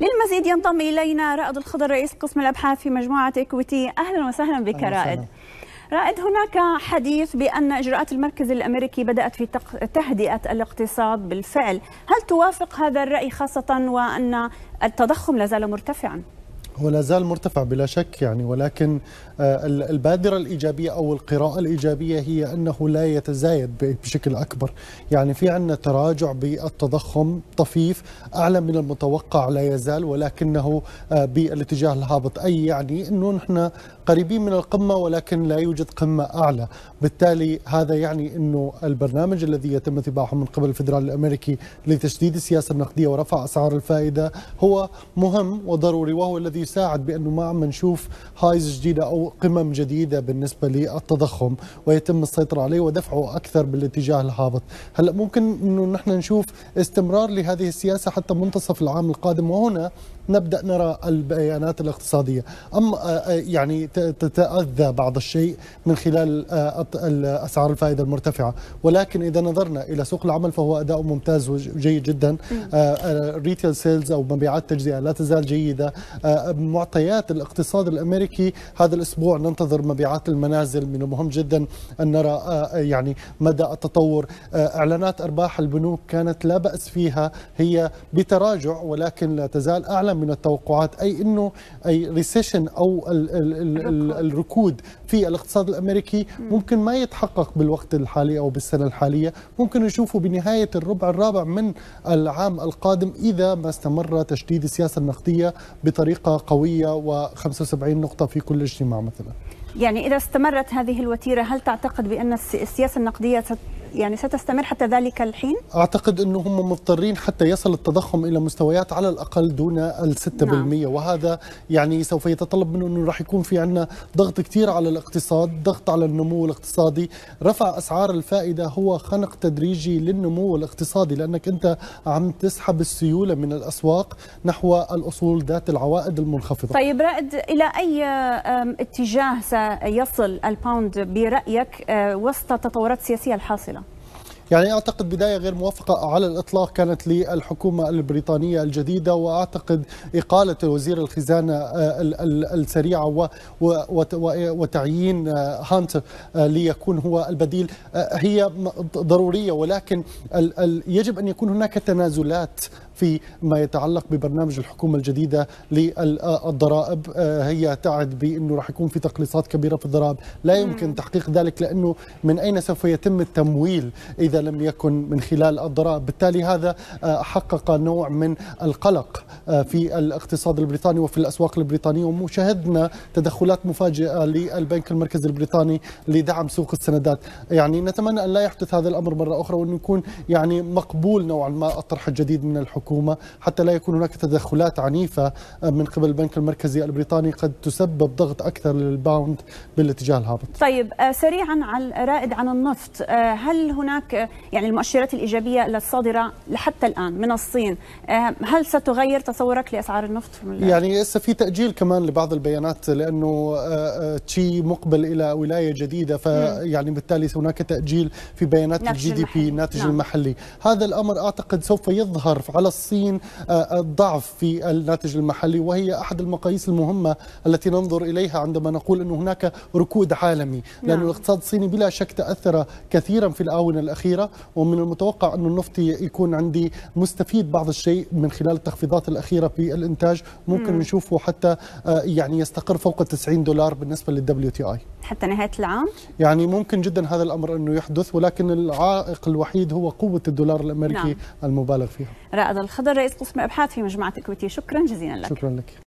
للمزيد ينضم إلينا رائد الخضر رئيس قسم الأبحاث في مجموعة إكويتي أهلا وسهلا بك أهلا رائد رائد هناك حديث بأن إجراءات المركز الأمريكي بدأت في تهدئة الاقتصاد بالفعل هل توافق هذا الرأي خاصة وأن التضخم لازال مرتفعاً؟ هو لا زال مرتفع بلا شك يعني ولكن آه، البادرة الإيجابية أو القراءة الإيجابية هي أنه لا يتزايد بشكل أكبر يعني في عندنا تراجع بالتضخم طفيف أعلى من المتوقع لا يزال ولكنه آه، بالاتجاه الهابط أي يعني أنه نحن قريبين من القمة ولكن لا يوجد قمة أعلى بالتالي هذا يعني أنه البرنامج الذي يتم اتباعه من قبل الفدرال الأمريكي لتشديد السياسة النقدية ورفع أسعار الفائدة هو مهم وضروري وهو الذي يساعد بانه ما عم نشوف هايز جديده او قمم جديده بالنسبه للتضخم ويتم السيطره عليه ودفعه اكثر بالاتجاه الهابط، هلا ممكن انه نحن نشوف استمرار لهذه السياسه حتى منتصف العام القادم وهنا نبدا نرى البيانات الاقتصاديه اما آه، آه، يعني تتاذى بعض الشيء من خلال آه، اسعار الفائده المرتفعه ولكن اذا نظرنا الى سوق العمل فهو اداء ممتاز وجيد جدا ريتيل سيلز او مبيعات التجزئه لا تزال جيده معطيات الاقتصاد الامريكي هذا الاسبوع ننتظر مبيعات المنازل من المهم جدا ان نرى يعني مدى التطور اعلانات ارباح البنوك كانت لا باس فيها هي بتراجع ولكن لا تزال اعلى من التوقعات أي أنه أي ريسيشن أو الـ الـ الـ الـ الركود في الاقتصاد الأمريكي ممكن ما يتحقق بالوقت الحالي أو بالسنة الحالية ممكن نشوفه بنهاية الربع الرابع من العام القادم إذا ما استمر تشديد السياسة النقدية بطريقة قوية و75 نقطة في كل اجتماع مثلا يعني إذا استمرت هذه الوتيرة هل تعتقد بأن السياسة النقدية يعني ستستمر حتى ذلك الحين؟ أعتقد أنه هم مضطرين حتى يصل التضخم إلى مستويات على الأقل دون ال 6% نعم. وهذا يعني سوف يتطلب منه أنه راح يكون في عندنا ضغط كثير على الاقتصاد ضغط على النمو الاقتصادي رفع أسعار الفائدة هو خنق تدريجي للنمو الاقتصادي لأنك أنت عم تسحب السيولة من الأسواق نحو الأصول ذات العوائد المنخفضة طيب رائد إلى أي اتجاه سيصل الباوند برأيك آه، وسط التطورات السياسية الحاصلة؟ يعني اعتقد بدايه غير موفقه على الاطلاق كانت للحكومه البريطانيه الجديده واعتقد اقاله وزير الخزانه آه، السريعه وتعيين آه، هانتر آه، ليكون هو البديل هي ضروريه ولكن يجب ان يكون هناك تنازلات في ما يتعلق ببرنامج الحكومة الجديدة للضرائب آه، هي تعد بأنه راح يكون في تقليصات كبيرة في الضرائب لا يمكن تحقيق ذلك لأنه من أين سوف يتم التمويل إذا لم يكن من خلال الضرائب بالتالي هذا آه، حقق نوع من القلق آه، في الاقتصاد البريطاني وفي الأسواق البريطانية ومشاهدنا تدخلات مفاجئة للبنك المركزي البريطاني لدعم سوق السندات يعني نتمنى أن لا يحدث هذا الأمر مرة أخرى وأن يكون يعني مقبول نوعا ما الطرح الجديد من الحكومة الحكومة حتى لا يكون هناك تدخلات عنيفة أه، من قبل البنك المركزي البريطاني قد تسبب ضغط أكثر للباوند بالاتجاه الهابط طيب أه، سريعا على رائد عن النفط أه، هل هناك يعني المؤشرات الإيجابية للصادرة لحتى الآن من الصين هل ستغير تصورك لأسعار النفط؟ يعني لسه في تأجيل كمان لبعض البيانات لأنه تشي مقبل إلى ولاية جديدة فيعني بالتالي هناك تأجيل في بيانات الجي دي بي الناتج نعم. المحلي هذا الأمر أعتقد سوف يظهر على الصين الضعف آه، آه، في الناتج المحلي وهي أحد المقاييس المهمة التي ننظر إليها عندما نقول أن هناك ركود عالمي لأن نعم. الاقتصاد الصيني بلا شك تأثر كثيرا في الآونة الأخيرة ومن المتوقع أن النفط يكون عندي مستفيد بعض الشيء من خلال التخفيضات الأخيرة في الإنتاج ممكن مم. نشوفه حتى آه، يعني يستقر فوق 90 دولار بالنسبة للدبليو تي آي حتى نهاية العام؟ يعني ممكن جدا هذا الأمر أنه يحدث ولكن العائق الوحيد هو قوة الدولار الأمريكي نعم. المبالغ فيها رائد الخضر رئيس قسم الابحاث في مجموعه اكويتي شكرا جزيلا لك شكرا لك